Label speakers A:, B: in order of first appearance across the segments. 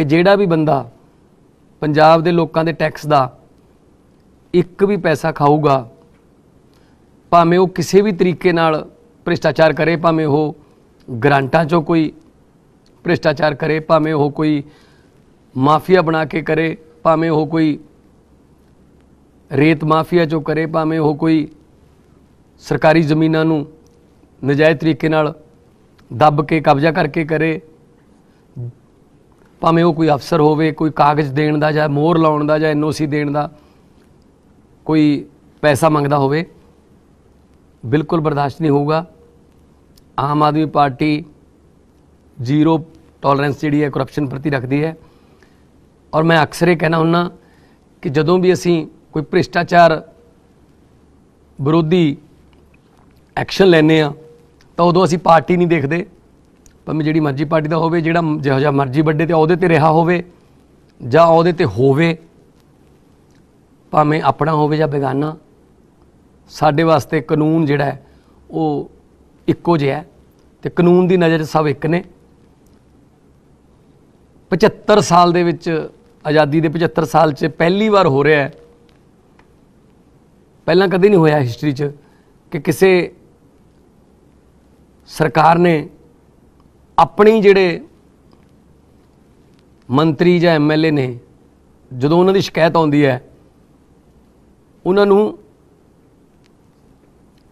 A: ਕਿ ਜਿਹੜਾ ਵੀ ਬੰਦਾ ਪੰਜਾਬ ਦੇ ਲੋਕਾਂ ਦੇ ਟੈਕਸ ਦਾ ਇੱਕ ਵੀ ਪੈਸਾ ਖਾਊਗਾ ਭਾਵੇਂ ਉਹ ਕਿਸੇ ਵੀ ਤਰੀਕੇ ਨਾਲ ਭ੍ਰਿਸ਼ਟਾਚਾਰ ਕਰੇ ਭਾਵੇਂ ਉਹ ਗਰੰਟਾਂ 'ਚੋਂ ਕੋਈ ਭ੍ਰਿਸ਼ਟਾਚਾਰ ਕਰੇ ਭਾਵੇਂ ਉਹ ਕੋਈ ਮਾਫੀਆ ਬਣਾ ਕੇ ਕਰੇ ਭਾਵੇਂ ਉਹ ਕੋਈ ਰੇਤ ਮਾਫੀਆ 'ਚੋਂ ਕਰੇ ਭਾਵੇਂ ਉਹ ਕੋਈ ਸਰਕਾਰੀ ਜ਼ਮੀਨਾਂ ਨੂੰ ਨਜਾਇਜ਼ ਤਰੀਕੇ ਨਾਲ ਦੱਬ ਕੇ ਕਬਜ਼ਾ ਕਰਕੇ ਕਰੇ ਭਾਵੇਂ ਉਹ ਕੋਈ ਅਫਸਰ ਹੋਵੇ ਕੋਈ ਕਾਗਜ਼ ਦੇਣ ਦਾ ਜਾਂ ਮੋਹਰ ਲਾਉਣ ਦਾ ਜਾਂ ਐਨਓਸੀ ਦੇਣ ਦਾ ਕੋਈ ਪੈਸਾ ਮੰਗਦਾ ਹੋਵੇ ਬਿਲਕੁਲ ਬਰਦਾਸ਼ਤ ਨਹੀਂ ਹੋਊਗਾ Aam Aadmi party zero tolerance ਜਿਹੜੀ ਹੈ ਕਰਪਸ਼ਨ ਪ੍ਰਤੀ ਰੱਖਦੀ ਹੈ ਔਰ ਮੈਂ ਅਕਸਰ ਇਹ ਕਹਿਣਾ ਹੁੰਨਾ ਕਿ ਜਦੋਂ ਵੀ ਅਸੀਂ ਕੋਈ ਭ੍ਰਿਸ਼ਟਾਚਾਰ ਵਿਰੋਧੀ ਐਕਸ਼ਨ ਲੈਨੇ ਆ ਤਾਂ ਉਦੋਂ ਅਸੀਂ ਪਾਰਟੀ ਨਹੀਂ ਦੇਖਦੇ ਭਾਵੇਂ ਜਿਹੜੀ ਮਰਜ਼ੀ ਪਾਰਟੀ ਦਾ ਹੋਵੇ ਜਿਹੜਾ ਜਿਹੋ ਜਿਹਾ ਮਰਜ਼ੀ ਵੱਡੇ ਤੇ ਉਹਦੇ ਤੇ ਰਿਹਾ ਹੋਵੇ ਜਾਂ ਉਹਦੇ ਤੇ ਹੋਵੇ ਭਾਵੇਂ ਆਪਣਾ ਹੋਵੇ ਜਾਂ ਬੇਗਾਨਾ ਸਾਡੇ ਵਾਸਤੇ ਕਾਨੂੰਨ ਜਿਹੜਾ ਉਹ ਇੱਕੋ ਜਿਹਾ ਹੈ ਤੇ ਕਾਨੂੰਨ ਦੀ ਨਜ਼ਰ ਸਭ ਇੱਕ ਨੇ 75 ਸਾਲ ਦੇ ਵਿੱਚ ਆਜ਼ਾਦੀ ਦੇ 75 ਸਾਲ 'ਚ ਪਹਿਲੀ ਵਾਰ ਹੋ ਰਿਹਾ ਹੈ ਪਹਿਲਾਂ ਕਦੇ ਨਹੀਂ ਹੋਇਆ ਹਿਸਟਰੀ 'ਚ ਕਿ ਕਿਸੇ ਸਰਕਾਰ ਨੇ ਆਪਣੀ ਜਿਹੜੇ ਮੰਤਰੀ ਜਾਂ ਐਮਐਲਏ ਨੇ ਜਦੋਂ ਉਹਨਾਂ ਦੀ ਸ਼ਿਕਾਇਤ ਆਉਂਦੀ ਹੈ ਉਹਨਾਂ ਨੂੰ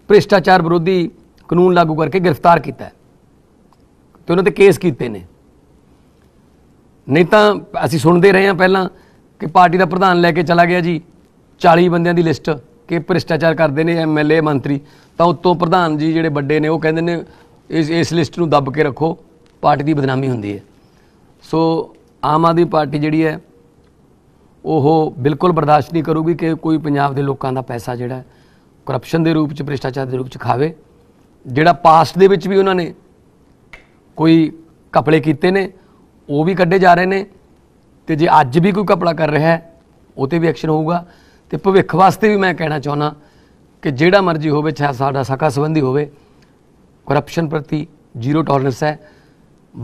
A: ਭ੍ਰਿਸ਼ਟਾਚਾਰ ਵਿਰੋਧੀ ਕਾਨੂੰਨ ਲਾਗੂ ਕਰਕੇ ਗ੍ਰਿਫਤਾਰ ਕੀਤਾ ਤੇ ਉਹਨਾਂ ਤੇ ਕੇਸ ਕੀਤੇ ਨੇ ਨਹੀਂ ਤਾਂ ਅਸੀਂ ਸੁਣਦੇ ਰਹੇ ਹਾਂ ਪਹਿਲਾਂ ਕਿ ਪਾਰਟੀ ਦਾ ਪ੍ਰਧਾਨ ਲੈ ਕੇ ਚਲਾ ਗਿਆ ਜੀ 40 ਬੰਦਿਆਂ ਦੀ ਲਿਸਟ ਕਿ ਭ੍ਰਿਸ਼ਟਾਚਾਰ ਕਰਦੇ ਨੇ ਐਮਐਲਏ ਮੰਤਰੀ ਤਾਂ ਉਤੋਂ ਪ੍ਰਧਾਨ ਜੀ ਜਿਹੜੇ ਵੱਡੇ ਨੇ ਉਹ ਕਹਿੰਦੇ ਨੇ ਇਸ ਇਸ ਲਿਸਟ ਨੂੰ ਦੱਬ ਕੇ ਰੱਖੋ ਪਾਰਟੀ ਦੀ ਬਦਨਾਮੀ ਹੁੰਦੀ ਹੈ ਸੋ ਆਮ ਆਦਮੀ ਪਾਰਟੀ ਜਿਹੜੀ ਹੈ ਉਹ ਬਿਲਕੁਲ ਬਰਦਾਸ਼ਤ ਨਹੀਂ ਕਰੂਗੀ ਕਿ ਕੋਈ ਪੰਜਾਬ ਦੇ ਲੋਕਾਂ ਦਾ ਪੈਸਾ ਜਿਹੜਾ ਕਰਪਸ਼ਨ ਦੇ ਰੂਪ ਚ ਭ੍ਰਿਸ਼ਟਾਚਾਰ ਦੇ ਰੂਪ ਚ ਖਾਵੇ ਜਿਹੜਾ ਪਾਸਟ ਦੇ ਵਿੱਚ ਵੀ ਉਹਨਾਂ ਨੇ ਕੋਈ ਕਪੜੇ ਕੀਤੇ ਨੇ ਉਹ ਵੀ ਕੱਢੇ ਜਾ ਰਹੇ ਨੇ ਤੇ ਜੇ ਅੱਜ ਵੀ ਕੋਈ ਕਪੜਾ ਕਰ ਰਿਹਾ ਹੈ ਉਹ ਤੇ ਵੀ ਐਕਸ਼ਨ ਹੋਊਗਾ ਤੇ ਭਵਿੱਖ ਵਾਸਤੇ ਵੀ ਮੈਂ ਕਹਿਣਾ ਚਾਹੁੰਦਾ ਕਿ ਜਿਹੜਾ ਮਰਜ਼ੀ ਹੋਵੇ ਚਾਹੇ ਸਾਡਾ ਸਕਾ ਸੰਬੰਧੀ ਹੋਵੇ ਕਰਪਸ਼ਨ ਪ੍ਰਤੀ ਜ਼ੀਰੋ ਟੋਲਰੈਂਸ ਹੈ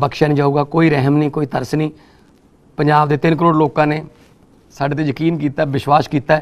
A: ਬਖਸ਼ਿਆ ਨਹੀਂ ਜਾਊਗਾ ਕੋਈ ਰਹਿਮ ਨਹੀਂ ਕੋਈ ਤਰਸ ਨਹੀਂ ਪੰਜਾਬ ਦੇ 3 ਕਰੋੜ ਲੋਕਾਂ ਨੇ ਸਾਡੇ ਤੇ ਯਕੀਨ ਕੀਤਾ ਵਿਸ਼ਵਾਸ ਕੀਤਾ